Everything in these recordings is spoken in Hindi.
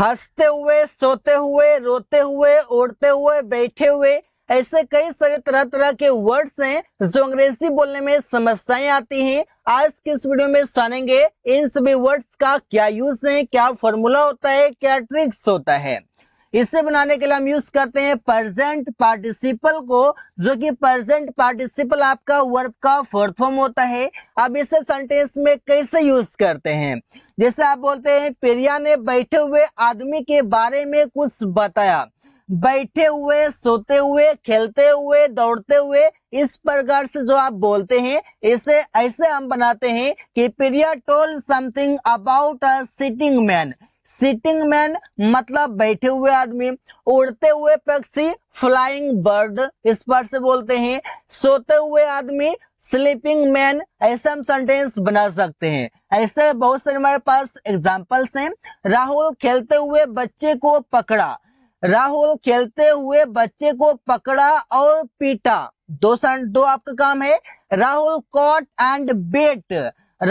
हंसते हुए सोते हुए रोते हुए उड़ते हुए बैठे हुए ऐसे कई सारे तरह तरह के वर्ड्स हैं जो अंग्रेजी बोलने में समस्याएं आती हैं आज की इस वीडियो में सुनेंगे इन सभी वर्ड्स का क्या यूज है क्या फॉर्मूला होता है क्या ट्रिक्स होता है इसे बनाने के लिए हम यूज करते हैं प्रेजेंट पार्टिसिपल को जो कि प्रेजेंट पार्टिसिपल आपका वर्ब का फोर्थ फॉर्म होता है अब इसे सेंटेंस में कैसे यूज करते हैं जैसे आप बोलते हैं प्रिया ने बैठे हुए आदमी के बारे में कुछ बताया बैठे हुए सोते हुए खेलते हुए दौड़ते हुए इस प्रकार से जो आप बोलते हैं इसे ऐसे हम बनाते हैं कि Priya told something about a sitting man sitting man मतलब बैठे हुए आदमी उड़ते हुए पक्षी फ्लाइंग बर्ड इस पर से बोलते हैं सोते हुए आदमी स्लीपिंग मैन ऐसे हम सेंटेंस बना सकते हैं ऐसे बहुत सारे हमारे पास एग्जाम्पल्स हैं राहुल खेलते हुए बच्चे को पकड़ा राहुल खेलते हुए बच्चे को पकड़ा और पीटा दो दो आपका काम है Rahul caught and bat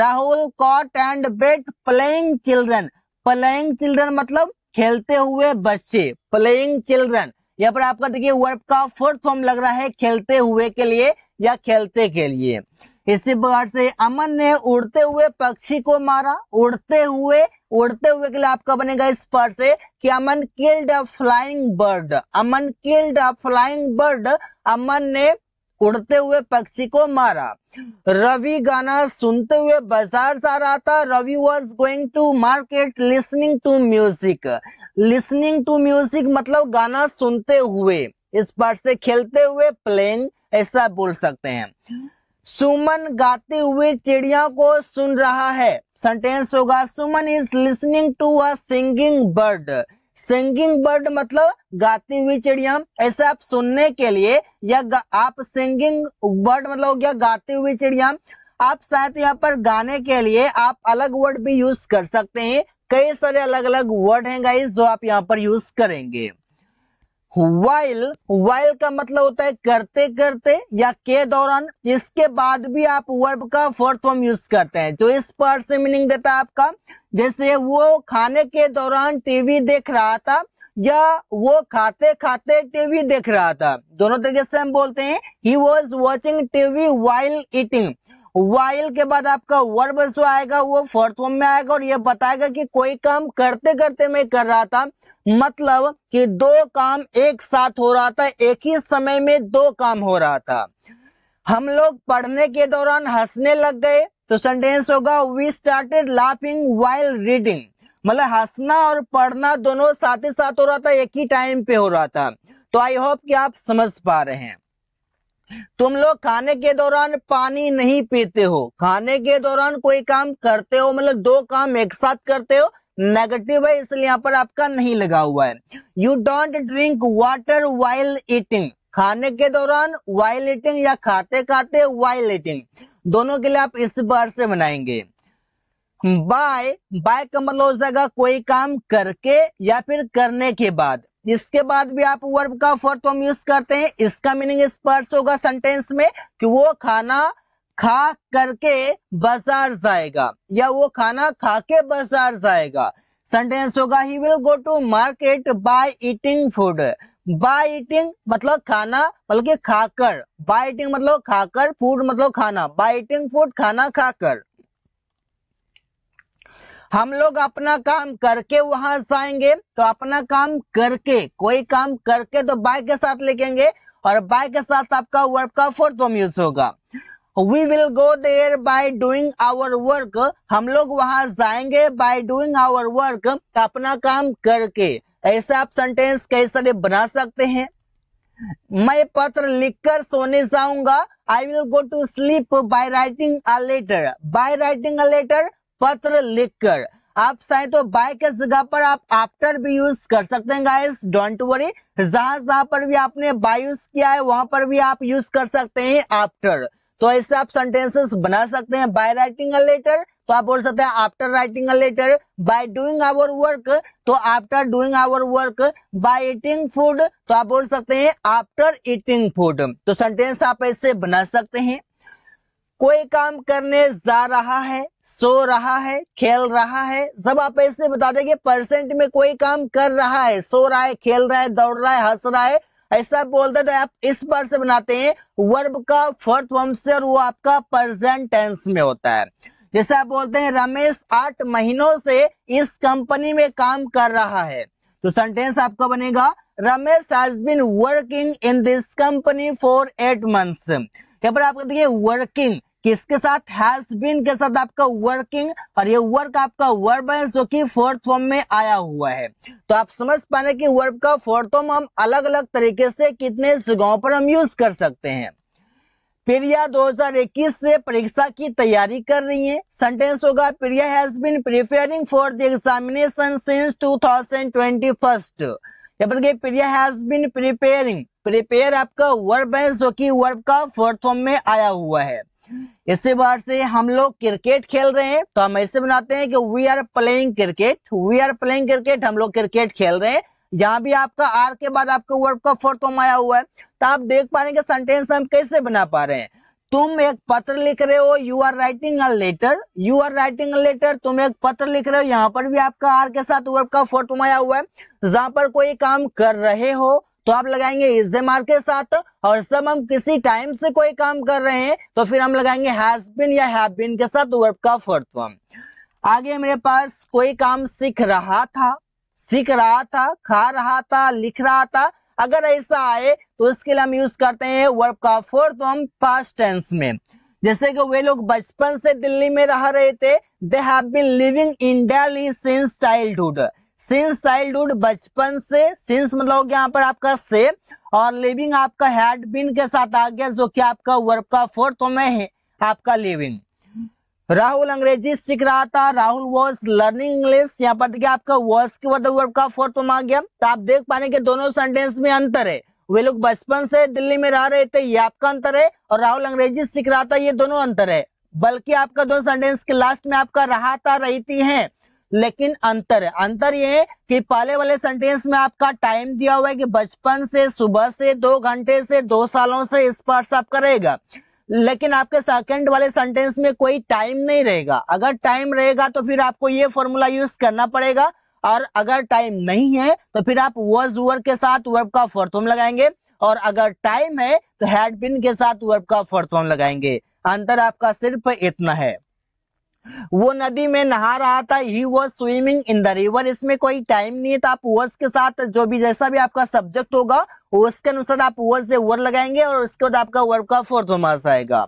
Rahul caught and bat playing children playing children मतलब खेलते हुए बच्चे प्लेइंग चिल्ड्रन यहाँ पर आपका देखिए वर्ब का फोर्थ फॉर्म लग रहा है खेलते हुए के लिए या खेलते के लिए इसी प्रकार से अमन ने उड़ते हुए पक्षी को मारा उड़ते हुए उड़ते हुए के लिए आपका बनेगा इस पर से कि Aman killed a flying bird Aman killed a flying bird Aman ने उड़ते हुए पक्षी को मारा रवि गाना सुनते हुए बाजार जा रहा था Ravi was going to market listening to music listening to music मतलब गाना सुनते हुए इस पार्ट से खेलते हुए प्लेइंग ऐसा बोल सकते हैं सुमन गाते हुए चिड़िया को सुन रहा है सेंटेंस होगा Suman is listening to a singing bird singing bird मतलब गाती हुई चिड़िया ऐसे आप सुनने के लिए या आप सिंगिंग बर्ड मतलब हो गया गाती हुई चिड़िया आप शायद यहाँ पर गाने के लिए आप अलग वर्ड भी यूज कर सकते हैं कई सारे अलग अलग वर्ड हैं गाइस जो आप यहाँ पर यूज करेंगे वाइल वाइल का मतलब होता है करते करते या के दौरान इसके बाद भी आप वर्ब का फोर्थ फॉर्म यूज करते हैं जो इस पर से मीनिंग देता है आपका जैसे वो खाने के दौरान टीवी देख रहा था या वो खाते खाते टीवी देख रहा था दोनों तरीके से हम बोलते हैं he was watching TV while eating while के बाद आपका वर्ब जो आएगा वो फोर्थ फॉर्म में आएगा और ये बताएगा कि कोई काम करते करते मैं कर रहा था मतलब कि दो काम एक साथ हो रहा था एक ही समय में दो काम हो रहा था हम लोग पढ़ने के दौरान हंसने लग गए तो सेंटेंस होगा we started laughing while reading मतलब हंसना और पढ़ना दोनों साथ ही साथ हो रहा था एक ही टाइम पे हो रहा था तो आई होप कि आप समझ पा रहे हैं तुम लोग खाने के दौरान पानी नहीं पीते हो खाने के दौरान कोई काम करते हो मतलब दो काम एक साथ करते हो नेगेटिव है इसलिए यहाँ पर आपका नहीं लगा हुआ है you don't drink water while eating खाने के दौरान वाइल ईटिंग या खाते खाते वाइल ईटिंग दोनों के लिए आप इस बार से बनाएंगे बाय बाय का मतलब हो जाएगा कोई काम करके या फिर करने के बाद इसके बाद भी आप वर्ब का फोर्थ फॉर्म यूज करते हैं इसका मीनिंग स्पर्श होगा सेंटेंस में कि वो खाना खा करके बाजार जाएगा या वो खाना खा के बाजार जाएगा सेंटेंस होगा he will go to market by eating food by eating मतलब खाना बल्कि खाकर बाय ईटिंग मतलब खाकर फूड मतलब खाना बाय ईटिंग फूड खाना खाकर हम लोग अपना काम करके वहां आएंगे तो अपना काम करके कोई काम करके तो बाय के साथ लिखेंगे और बाय के साथ आपका वर्ब का फोर्थ फॉर्म यूज होगा we will go there by doing our work हम लोग वहां जाएंगे बाय डूइंग आवर वर्क अपना काम करके ऐसे आप सेंटेंस कैसे बना सकते हैं मैं पत्र लिखकर सोने जाऊंगा I will go to sleep by writing a letter by writing a letter पत्र लिखकर आप चाहे तो बाय के जगह पर आप आफ्टर भी यूज कर सकते हैं गाइस डोंट वरी जहां जहां पर भी आपने बाय यूज किया है वहां पर भी आप यूज कर सकते हैं आफ्टर तो ऐसे आप सेंटेंसेस बना सकते हैं बाय राइटिंग अ लेटर तो आप बोल सकते हैं after writing a letter by doing our work तो after doing our work by eating food तो आप बोल सकते हैं आफ्टर ईटिंग फूड तो सेंटेंस आप ऐसे बना सकते हैं कोई काम करने जा रहा है सो रहा है खेल रहा है सब आप ऐसे बता देंगे परसेंट में कोई काम कर रहा है सो रहा है खेल रहा है दौड़ रहा है हंस रहा है ऐसा बोलते तो आप इस बार से बनाते हैं वर्ब का फोर्थ फॉर्म से और वो आपका प्रेजेंट टेंस में होता है जैसे आप बोलते हैं रमेश आठ महीनों से इस कंपनी में काम कर रहा है तो सेंटेंस आपका बनेगा Ramesh has been working in this company for eight months क्या पर आप देखिए वर्किंग किसके साथ हैज बीन के साथ आपका वर्किंग और ये वर्क आपका वर्ब है जो कि फोर्थ फॉर्म में आया हुआ है तो आप समझ पाने कि वर्ब का फोर्थ फॉर्म हम अलग अलग तरीके से कितने जगहों पर हम यूज कर सकते हैं प्रिया 2021 से परीक्षा की तैयारी कर रही है सेंटेंस होगा Priya has been preparing for the examination since 2021 या फिर Priya has been preparing prepare आपका वर्ब है जो कि वर्ब का फोर्थ फॉर्म में आया हुआ है इसी बाहर से हम लोग क्रिकेट खेल रहे हैं तो हम ऐसे बनाते हैं कि we are playing cricket we are playing cricket हम लोग क्रिकेट खेल रहे हैं यहाँ भी आपका आर के बाद आपका वर्ब का फोर्थ फॉर्म आया हुआ है तो आप देख पा रहे हैं कि सेंटेंस हम कैसे बना पा रहे हैं तुम एक पत्र लिख रहे हो you are writing a letter you are writing a letter तुम एक पत्र लिख रहे हो यहाँ पर भी आपका आर के साथ वर्ब का फोर्थ फॉर्म आया हुआ है जहां पर कोई काम कर रहे हो तो आप लगाएंगे इज मार्क के साथ और सब हम किसी टाइम से कोई काम कर रहे हैं तो फिर हम लगाएंगे हैज बिन या हैव बिन के साथ वर्ब का फोर्थ फॉर्म आगे मेरे पास कोई काम सीख रहा था सीख रहा था खा रहा था लिख रहा था अगर ऐसा आए तो इसके लिए हम यूज करते हैं वर्ब का फोर्थ फॉर्म पास्ट टेंस में जैसे कि वे लोग बचपन से दिल्ली में रह रहे थे they have been living in Delhi since childhood since childhood बचपन से सिंस मतलब यहाँ पर आपका से और लिविंग आपका हैड बिन के साथ आ गया जो कि आपका वर्ब का फोर्थ में है आपका लिविंग राहुल अंग्रेजी सीख रहा था राहुल वॉज लर्निंग इंग्लिश यहाँ पर देखिए आपका वॉज के बाद वर्ब का फोर्थ तो में आ गया तो आप देख पाने के दोनों सेंटेंस में अंतर है वे लोग बचपन से दिल्ली में रह रहे थे ये आपका अंतर है और राहुल अंग्रेजी सीख रहा था ये दोनों अंतर है बल्कि आपका दोनों सेंटेंस के लास्ट में आपका रहा था रहती है लेकिन अंतर है अंतर ये है कि पहले वाले सेंटेंस में आपका टाइम दिया हुआ है कि बचपन से सुबह से दो घंटे से दो सालों से इस पार्ट आप करेगा लेकिन आपके सेकंड वाले सेंटेंस में कोई टाइम नहीं रहेगा अगर टाइम रहेगा तो फिर आपको ये फॉर्मूला यूज करना पड़ेगा और अगर टाइम नहीं है तो फिर आप वर्ज वर्ग के साथ वर्ब का फॉर्म लगाएंगे और अगर टाइम है तो हैड के साथ वर्ब का फॉर्म लगाएंगे अंतर आपका सिर्फ इतना है वो नदी में नहा रहा था he was swimming in the river इसमें कोई टाइम नहीं है तो आप वर्स के साथ जो भी जैसा भी आपका सब्जेक्ट होगा उसके अनुसार आप वर्स से वर लगाएंगे और उसके बाद आपका वर्ब का फोर्थ मास आएगा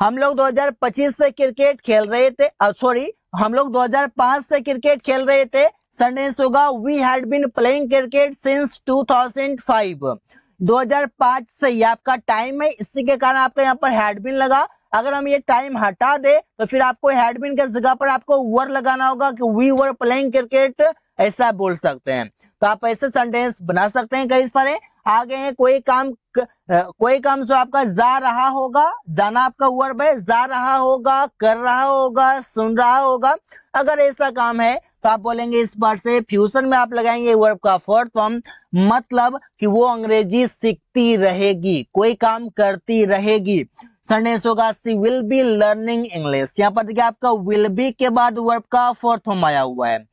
हम लोग 2025 से क्रिकेट खेल रहे थे सॉरी हम लोग 2005 से क्रिकेट खेल रहे थे संडे सुगा we had been playing cricket since 2005 2005 से ये आपका टाइम है इसी के कारण आपका यहाँ पर हैड लगा अगर हम ये टाइम हटा दे तो फिर आपको हैडबिन के जगह पर आपको वर लगाना होगा कि वी वर प्लेइंग क्रिकेट ऐसा बोल सकते हैं तो आप ऐसे सेंटेंस बना सकते हैं कई सारे आगे हैं कोई काम कोई काम जो आपका जा रहा होगा जाना आपका वर्ब है जा रहा होगा कर रहा होगा सुन रहा होगा अगर ऐसा काम है तो आप बोलेंगे इस बार से फ्यूचर में आप लगाएंगे वर्ब का फोर्थ तो फॉर्म मतलब कि वो अंग्रेजी सीखती रहेगी कोई काम करती रहेगी सरनेस होगा she will be learning English यहाँ पर देखिए आपका विल बी के बाद वर्ब का फोर्थ होम आया हुआ है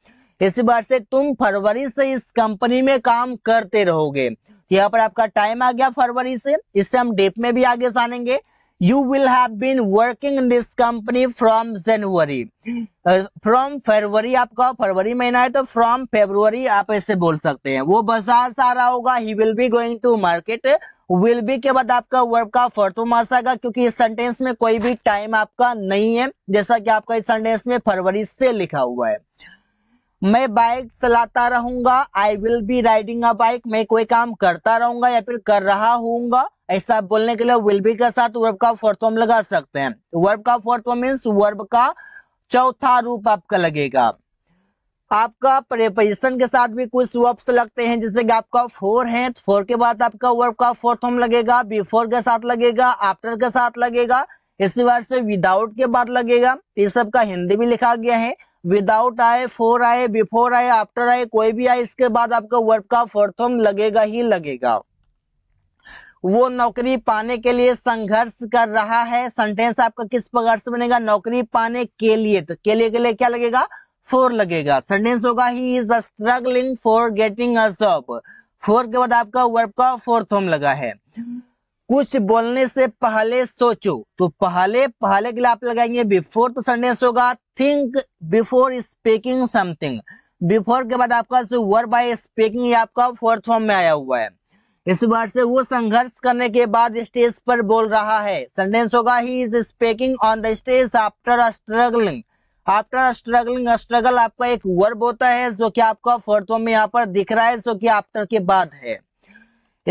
इसी बार से तुम फरवरी से इस कंपनी में काम करते रहोगे यहाँ पर आपका टाइम आ गया फरवरी से इससे हम डेप में भी आगे सानेंगे you will have been working in this company from January from February आपका फरवरी महीना है तो फ्रॉम फेब्रुवरी आप ऐसे बोल सकते हैं वो बसास आ रहा होगा he will be going to market will be के बाद आपका वर्ब का फर्तुमास आएगा क्योंकि इस सेंटेंस में कोई भी टाइम आपका नहीं है जैसा कि आपका इस सेंटेंस में फरवरी से लिखा हुआ है मैं बाइक चलाता रहूंगा I will be riding a bike मैं कोई काम करता रहूंगा या फिर कर रहा हूंगा ऐसा बोलने के लिए विल बी के साथ वर्ब का फोर्थ लगा सकते हैं वर्ब का फोर्थ मीन्स वर्ब का चौथा रूप आपका लगेगा आपका प्रेपोजिशन के साथ भी कुछ वर्ब्स लगते हैं जैसे कि आपका फोर है तो फोर के बाद आपका वर्ब का फोर्थ होम लगेगा बिफोर के साथ लगेगा आफ्टर के साथ लगेगा इसी बार से विदाउट के बाद लगेगा ये सब का हिंदी भी लिखा गया है विदाउट आए फोर आए बिफोर आए आफ्टर आए कोई भी आए इसके बाद आपका वर्ब का फोर्थ होम लगेगा ही लगेगा वो नौकरी पाने के लिए संघर्ष कर रहा है सेंटेंस आपका किस प्रकार से बनेगा नौकरी पाने के लिए तो के लिए के लिए क्या लगेगा फोर लगेगा सेंटेंस होगा he is struggling for getting a job for के बाद आपका वर्ब का फोर्थ होम लगा है कुछ बोलने से पहले सोचो तो पहले पहले के लिए आप लगाएंगे बिफोर तो सेंटेंस होगा think before speaking something before के बाद आपका जो वर्ब है स्पीकिंग आपका फोर्थ फॉर्म में आया हुआ है इस बार से वो संघर्ष करने के बाद स्टेज पर बोल रहा है सेंटेंस होगा he is speaking on the stage after struggling after struggling struggle आपका एक वर्ब होता है जो कि आपका फोर्थ में यहाँ पर दिख रहा है जो कि आफ्टर के बाद है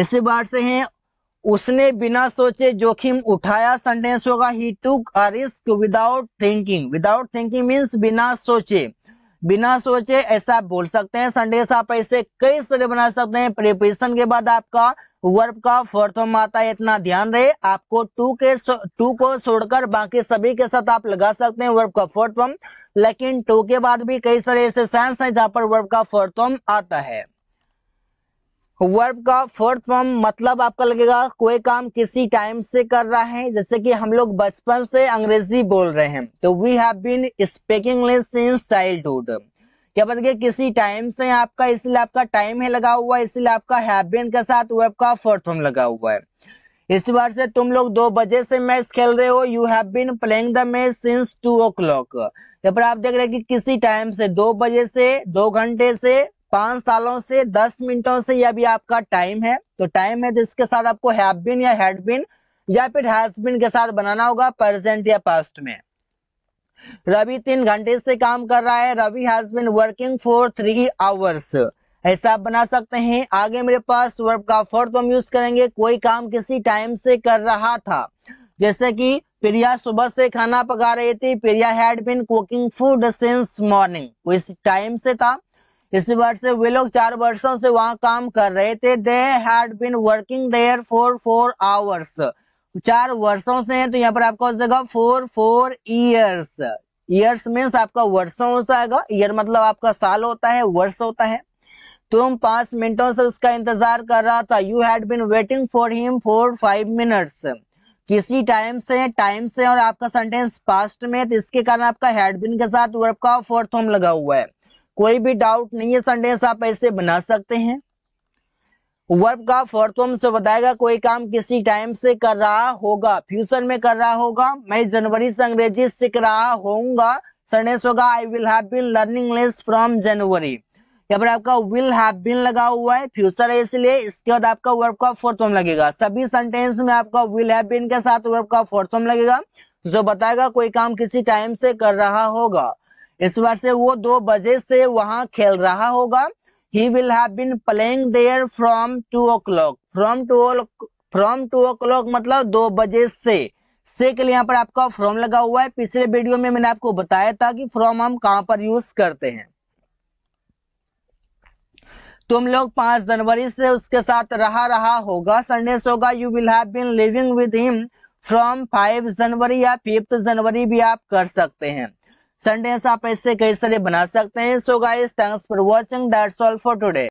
इसी बात से है उसने बिना सोचे जोखिम उठाया सेंटेंस होगा he took a risk without thinking without thinking means बिना सोचे बिना सोचे ऐसा बोल सकते हैं संडेस आप ऐसे कई सारे बना सकते हैं प्रिपरेशन के बाद आपका वर्ब का फोर्थ फॉर्म तो आता है इतना ध्यान रहे आपको टू के टू को छोड़कर बाकी सभी के साथ आप लगा सकते हैं वर्ब का फोर्थ फॉर्म लेकिन टू के बाद भी कई सारे ऐसे साइंस हैं जहां पर वर्ब का फोर्थ फॉर्म आता है वर्ब का फोर्थ फॉर्म मतलब आपका लगेगा कोई काम किसी टाइम से कर रहा है जैसे कि हम लोग बचपन से अंग्रेजी बोल रहे हैं तो we have been speaking English since childhood क्या बता गया किसी टाइम से आपका इसलिए आपका टाइम है लगा हुआ है इसलिए आपका हैबियन के साथ वर्ब का फोर्थ फॉर्म लगा हुआ है इस बार से तुम लोग दो बजे से मैच खेल रहे हो you have been playing the match since two o'clock यहाँ पर आप देख रहे हैं कि किसी टाइम से दो बजे से दो घंटे से पांच सालों से दस मिनटों से यह भी आपका टाइम है तो टाइम है जिसके साथ आपको हैव बीन या हैड बीन या फिर हैज बीन के साथ बनाना होगा प्रेजेंट या पास्ट में रवि तीन घंटे से काम कर रहा है Ravi has been working for three hours ऐसा आप बना सकते हैं आगे मेरे पास वर्ब का फोर्थ हम यूज करेंगे कोई काम किसी टाइम से कर रहा था जैसे कि प्रिया सुबह से खाना पका रही थी Priya had been cooking food since morning इस टाइम से था इसी वर्ष से वे लोग चार वर्षों से वहां काम कर रहे थे they had been working there for four hours चार वर्षों से है तो यहाँ पर आपका हो जाएगा four four years years means आपका वर्षों हो जाएगा ईयर मतलब आपका साल होता है वर्ष होता है तुम तो पांच मिनटों से उसका इंतजार कर रहा था you had been waiting for him for five minutes किसी टाइम से टाइम से और आपका सेंटेंस पास्ट में तो इसके कारण आपका हैड बिन के साथ वर्ब का फोर्थ फॉर्म लगा हुआ है कोई भी डाउट नहीं है सेंटेंस आप ऐसे बना सकते हैं वर्ब का फोर्थ फॉर्म से बताएगा कोई काम किसी टाइम से कर रहा होगा फ्यूचर में कर रहा होगा मैं जनवरी से अंग्रेजी सीख रहा होऊंगा सरनेस होगा I will have been learning less from January यहाँ पर आपका विल हैव बीन लगा हुआ है फ्यूचर है इसलिए इसके बाद आपका वर्ब का फॉर्म लगेगा सभी सेंटेंस में आपका विल हैव बीन के साथ वर्ब का फॉर्म लगेगा जो बताएगा कोई काम किसी टाइम से कर रहा होगा इस बार से वो दो बजे से वहां खेल रहा होगा he will have been playing there from two o'clock from two from two o'clock मतलब दो बजे से से के लिए यहाँ पर आपका फ्रॉम लगा हुआ है पिछले वीडियो में मैंने आपको बताया था कि फ्रॉम हम कहां पर यूज करते हैं तुम लोग पांच जनवरी से उसके साथ रहा रहा होगा संडे से होगा you will have been living with him from five January या फिफ्थ जनवरी भी आप कर सकते हैं संडे आप ऐसे कई सारे बना सकते हैं so guys thanks for watching that's all for today